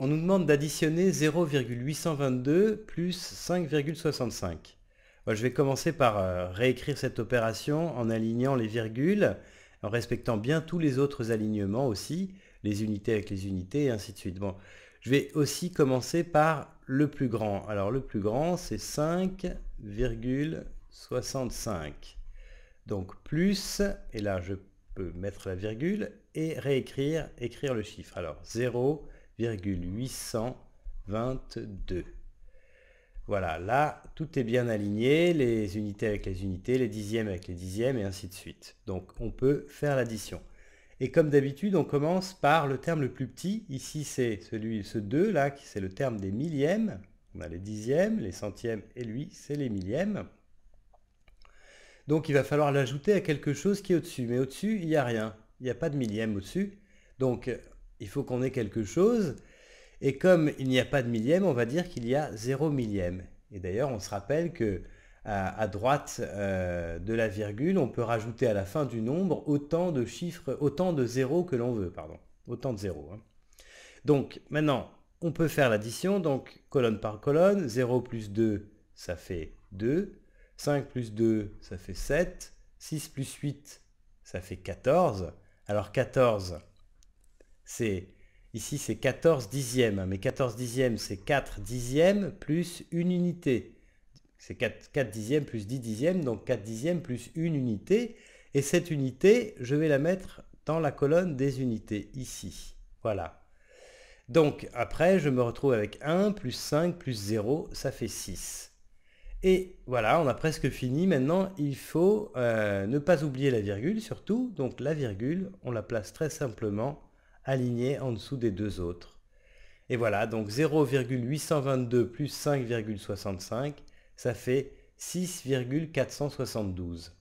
on nous demande d'additionner 0,822 plus 5,65. Je vais commencer par euh, réécrire cette opération en alignant les virgules, en respectant bien tous les autres alignements aussi, les unités avec les unités, et ainsi de suite. Bon, je vais aussi commencer par le plus grand. Alors le plus grand, c'est 5,65. Donc plus, et là je peux mettre la virgule, et réécrire, écrire le chiffre. Alors 0 822. Voilà, là, tout est bien aligné, les unités avec les unités, les dixièmes avec les dixièmes, et ainsi de suite. Donc, on peut faire l'addition. Et comme d'habitude, on commence par le terme le plus petit. Ici, c'est celui, ce 2, là, qui c'est le terme des millièmes. On a les dixièmes, les centièmes, et lui, c'est les millièmes. Donc, il va falloir l'ajouter à quelque chose qui est au-dessus. Mais au-dessus, il n'y a rien. Il n'y a pas de millième au-dessus. Donc, il faut qu'on ait quelque chose. Et comme il n'y a pas de millième, on va dire qu'il y a 0 millième. Et d'ailleurs, on se rappelle que à, droite euh, de la virgule, on peut rajouter à la fin du nombre autant de chiffres, autant de zéros que l'on veut, pardon. Autant de zéros. Hein. Donc maintenant, on peut faire l'addition, donc colonne par colonne, 0 plus 2, ça fait 2, 5 plus 2, ça fait 7, 6 plus 8, ça fait 14. Alors 14, c'est Ici, c'est 14 dixièmes. Hein, mais 14 dixièmes, c'est 4 dixièmes plus une unité. C'est 4, dixièmes plus 10 dixièmes, donc 4 dixièmes plus une unité. Et cette unité, je vais la mettre dans la colonne des unités, ici. Voilà. Donc, après, je me retrouve avec 1 plus 5 plus 0, ça fait 6. Et voilà, on a presque fini. Maintenant, il faut euh, ne pas oublier la virgule, surtout. Donc, la virgule, on la place très simplement aligné en dessous des deux autres. Et voilà, donc 0,822 plus 5,65, ça fait 6,472.